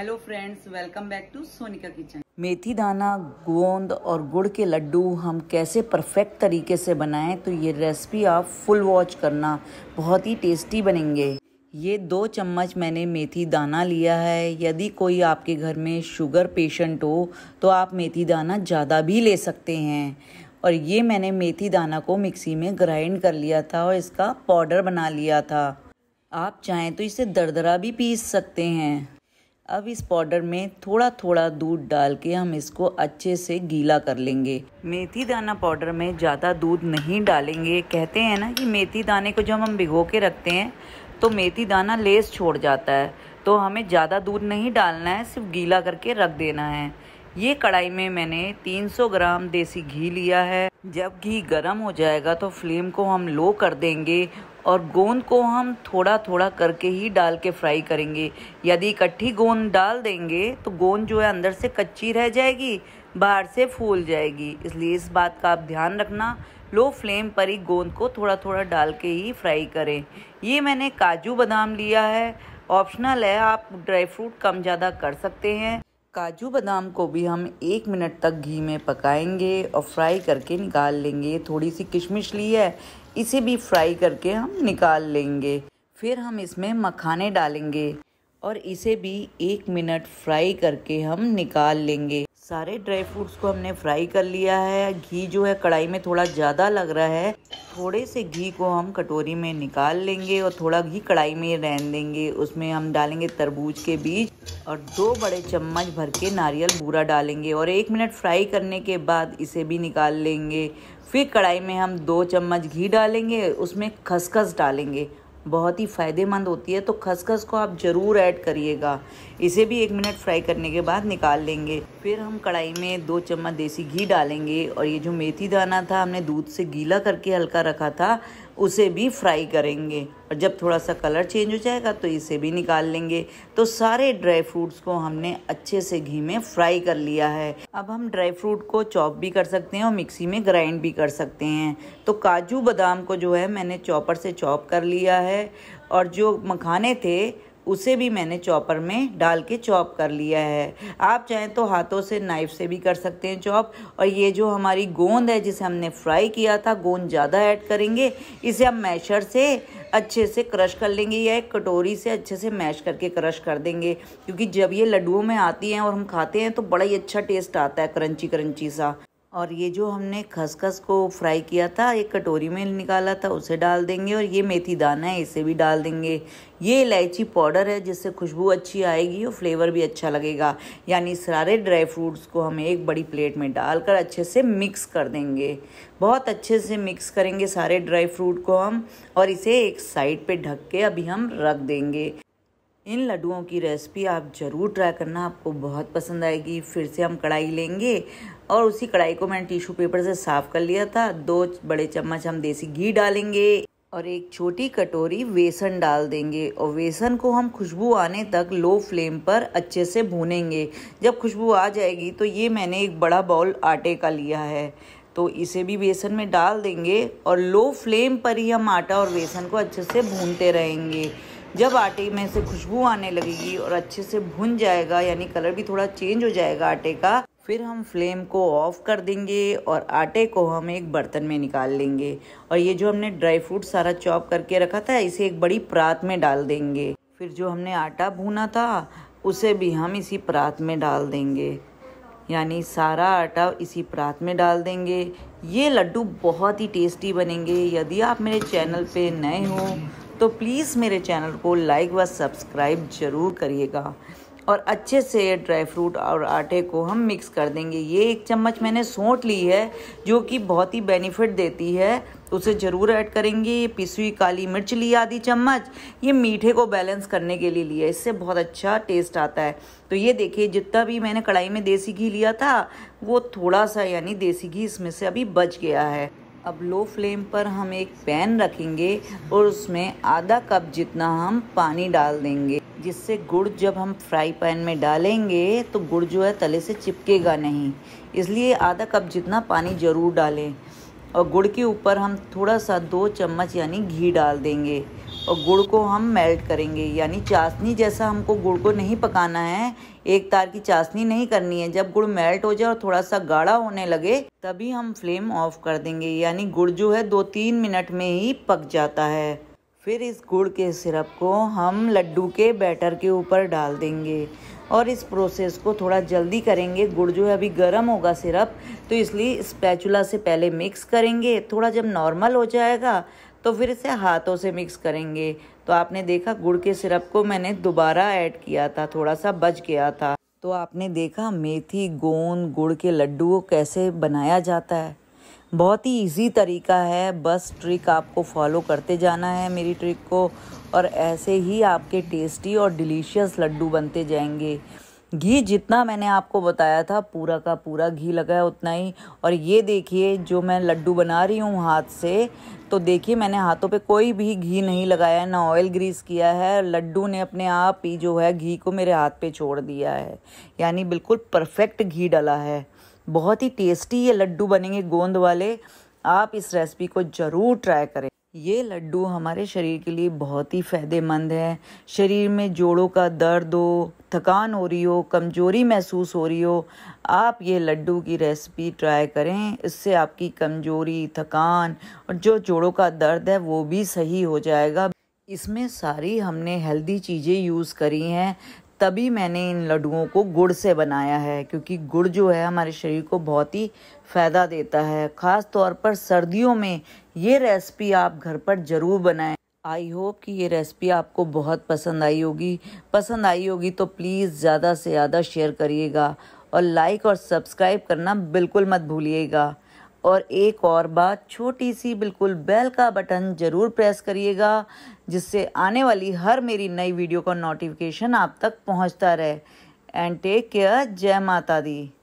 hello friends welcome back to Sonika kitchen मेथी दाना गोंद और गुड़ के लड्डू हम कैसे परफेक्ट तरीके से बनाएं तो ये रेसिपी आप फुल वॉच करना बहुत ही टेस्टी बनेंगे ये दो चम्मच मैंने मेथी दाना लिया है यदि कोई आपके घर में शुगर पेशेंट हो तो आप मेथी दाना ज़्यादा भी ले सकते हैं और ये मैंने मेथी दाना को मिक्सी में ग्राइंड कर लिया था और इसका पाउडर बना लिया था आप चाहें तो इसे दरदरा भी पीस सकते हैं अब इस पाउडर में थोड़ा थोड़ा दूध डाल के हम इसको अच्छे से गीला कर लेंगे मेथी दाना पाउडर में ज़्यादा दूध नहीं डालेंगे कहते हैं ना कि मेथी दाने को जब हम भिगो के रखते हैं तो मेथी दाना लेस छोड़ जाता है तो हमें ज़्यादा दूध नहीं डालना है सिर्फ गीला करके रख देना है ये कढ़ाई में मैंने 300 ग्राम देसी घी लिया है जब घी गर्म हो जाएगा तो फ्लेम को हम लो कर देंगे और गोंद को हम थोड़ा थोड़ा करके ही डाल के फ्राई करेंगे यदि इकट्ठी गोंद डाल देंगे तो गोंद जो है अंदर से कच्ची रह जाएगी बाहर से फूल जाएगी इसलिए इस बात का आप ध्यान रखना लो फ्लेम पर ही गोंद को थोड़ा थोड़ा डाल के ही फ्राई करें ये मैंने काजू बादाम लिया है ऑप्शनल है आप ड्राई फ्रूट कम ज़्यादा कर सकते हैं काजू बादाम को भी हम एक मिनट तक घी में पकाएंगे और फ्राई करके निकाल लेंगे थोड़ी सी किशमिश ली है इसे भी फ्राई करके हम निकाल लेंगे फिर हम इसमें मखाने डालेंगे और इसे भी एक मिनट फ्राई करके हम निकाल लेंगे सारे ड्राई फ्रूट्स को हमने फ्राई कर लिया है घी जो है कढ़ाई में थोड़ा ज़्यादा लग रहा है थोड़े से घी को हम कटोरी में निकाल लेंगे और थोड़ा घी कढ़ाई में रहन देंगे उसमें हम डालेंगे तरबूज के बीज और दो बड़े चम्मच भर के नारियल बूरा डालेंगे और एक मिनट फ्राई करने के बाद इसे भी निकाल लेंगे फिर कढ़ाई में हम दो चम्मच घी डालेंगे उसमें खसखस डालेंगे बहुत ही फ़ायदेमंद होती है तो खसखस को आप ज़रूर ऐड करिएगा इसे भी एक मिनट फ्राई करने के बाद निकाल लेंगे फिर हम कढ़ाई में दो चम्मच देसी घी डालेंगे और ये जो मेथी दाना था हमने दूध से गीला करके हल्का रखा था उसे भी फ्राई करेंगे और जब थोड़ा सा कलर चेंज हो जाएगा तो इसे भी निकाल लेंगे तो सारे ड्राई फ्रूट्स को हमने अच्छे से घी में फ्राई कर लिया है अब हम ड्राई फ्रूट को चॉप भी कर सकते हैं और मिक्सी में ग्राइंड भी कर सकते हैं तो काजू बादाम को जो है मैंने चॉपर से चॉप कर लिया है और जो मखाने थे उसे भी मैंने चॉपर में डाल के चॉप कर लिया है आप चाहें तो हाथों से नाइफ से भी कर सकते हैं चॉप और ये जो हमारी गोंद है जिसे हमने फ्राई किया था गोंद ज़्यादा ऐड करेंगे इसे हम मैशर से अच्छे से क्रश कर लेंगे या एक कटोरी से अच्छे से मैश करके क्रश कर देंगे क्योंकि जब ये लड्डुओं में आती हैं और हम खाते हैं तो बड़ा ही अच्छा टेस्ट आता है क्रंची क्रंची सा और ये जो हमने खसखस को फ्राई किया था एक कटोरी में निकाला था उसे डाल देंगे और ये मेथी दाना है इसे भी डाल देंगे ये इलायची पाउडर है जिससे खुशबू अच्छी आएगी और फ्लेवर भी अच्छा लगेगा यानी सारे ड्राई फ्रूट्स को हम एक बड़ी प्लेट में डालकर अच्छे से मिक्स कर देंगे बहुत अच्छे से मिक्स करेंगे सारे ड्राई फ्रूट को हम और इसे एक साइड पर ढक के अभी हम रख देंगे इन लड्डुओं की रेसिपी आप ज़रूर ट्राई करना आपको बहुत पसंद आएगी फिर से हम कढ़ाई लेंगे और उसी कढ़ाई को मैंने टिश्यू पेपर से साफ़ कर लिया था दो बड़े चम्मच हम देसी घी डालेंगे और एक छोटी कटोरी बेसन डाल देंगे और बेसन को हम खुशबू आने तक लो फ्लेम पर अच्छे से भूनेंगे जब खुशबू आ जाएगी तो ये मैंने एक बड़ा बाउल आटे का लिया है तो इसे भी बेसन में डाल देंगे और लो फ्लेम पर ही हम आटा और बेसन को अच्छे से भूनते रहेंगे जब आटे में से खुशबू आने लगेगी और अच्छे से भुन जाएगा यानी कलर भी थोड़ा चेंज हो जाएगा आटे का फिर हम फ्लेम को ऑफ कर देंगे और आटे को हम एक बर्तन में निकाल लेंगे और ये जो हमने ड्राई फ्रूट सारा चॉप करके रखा था इसे एक बड़ी परात में डाल देंगे फिर जो हमने आटा भूना था उसे भी हम इसी परात में डाल देंगे यानी सारा आटा इसी परात में डाल देंगे ये लड्डू बहुत ही टेस्टी बनेंगे यदि आप मेरे चैनल पे नए हो तो प्लीज़ मेरे चैनल को लाइक व सब्सक्राइब ज़रूर करिएगा और अच्छे से ड्राई फ्रूट और आटे को हम मिक्स कर देंगे ये एक चम्मच मैंने सोट ली है जो कि बहुत ही बेनिफिट देती है उसे ज़रूर ऐड करेंगे ये पिसवी काली मिर्च ली आधी चम्मच ये मीठे को बैलेंस करने के लिए लिया इससे बहुत अच्छा टेस्ट आता है तो ये देखिए जितना भी मैंने कढ़ाई में देसी घी लिया था वो थोड़ा सा यानी देसी घी इसमें से अभी बच गया है अब लो फ्लेम पर हम एक पैन रखेंगे और उसमें आधा कप जितना हम पानी डाल देंगे जिससे गुड़ जब हम फ्राई पैन में डालेंगे तो गुड़ जो है तले से चिपकेगा नहीं इसलिए आधा कप जितना पानी ज़रूर डालें और गुड़ के ऊपर हम थोड़ा सा दो चम्मच यानी घी डाल देंगे और गुड़ को हम मेल्ट करेंगे यानी चाशनी जैसा हमको गुड़ को नहीं पकाना है एक तार की चाशनी नहीं करनी है जब गुड़ मेल्ट हो जाए और थोड़ा सा गाढ़ा होने लगे तभी हम फ्लेम ऑफ कर देंगे यानी गुड़ जो है दो तीन मिनट में ही पक जाता है फिर इस गुड़ के सिरप को हम लड्डू के बैटर के ऊपर डाल देंगे और इस प्रोसेस को थोड़ा जल्दी करेंगे गुड़ जो है अभी गर्म होगा सिरप तो इसलिए स्पैचुला से पहले मिक्स करेंगे थोड़ा जब नॉर्मल हो जाएगा तो फिर इसे हाथों से मिक्स करेंगे तो आपने देखा गुड़ के सिरप को मैंने दोबारा ऐड किया था थोड़ा सा बच गया था तो आपने देखा मेथी गोंद गुड़ के लड्डू को कैसे बनाया जाता है बहुत ही इजी तरीका है बस ट्रिक आपको फॉलो करते जाना है मेरी ट्रिक को और ऐसे ही आपके टेस्टी और डिलीशियस लड्डू बनते जाएंगे घी जितना मैंने आपको बताया था पूरा का पूरा घी लगा है उतना ही और ये देखिए जो मैं लड्डू बना रही हूँ हाथ से तो देखिए मैंने हाथों पे कोई भी घी नहीं लगाया है ना ऑयल ग्रीस किया है लड्डू ने अपने आप ही जो है घी को मेरे हाथ पे छोड़ दिया है यानी बिल्कुल परफेक्ट घी डाला है बहुत ही टेस्टी ये लड्डू बनेंगे गोंद वाले आप इस रेसिपी को ज़रूर ट्राई करें ये लड्डू हमारे शरीर के लिए बहुत ही फ़ायदेमंद है शरीर में जोड़ों का दर्द हो थकान हो रही हो कमज़ोरी महसूस हो रही हो आप ये लड्डू की रेसिपी ट्राई करें इससे आपकी कमज़ोरी थकान और जो जोड़ों का दर्द है वो भी सही हो जाएगा इसमें सारी हमने हेल्दी चीज़ें यूज़ करी हैं तभी मैंने इन लड्डुओं को गुड़ से बनाया है क्योंकि गुड़ जो है हमारे शरीर को बहुत ही फ़ायदा देता है ख़ास तौर पर सर्दियों में ये रेसिपी आप घर पर ज़रूर बनाएं आई होप कि ये रेसिपी आपको बहुत पसंद आई होगी पसंद आई होगी तो प्लीज़ ज़्यादा से ज़्यादा शेयर करिएगा और लाइक और सब्सक्राइब करना बिल्कुल मत भूलिएगा और एक और बात छोटी सी बिल्कुल बेल का बटन ज़रूर प्रेस करिएगा जिससे आने वाली हर मेरी नई वीडियो का नोटिफिकेशन आप तक पहुंचता रहे एंड टेक केयर जय माता दी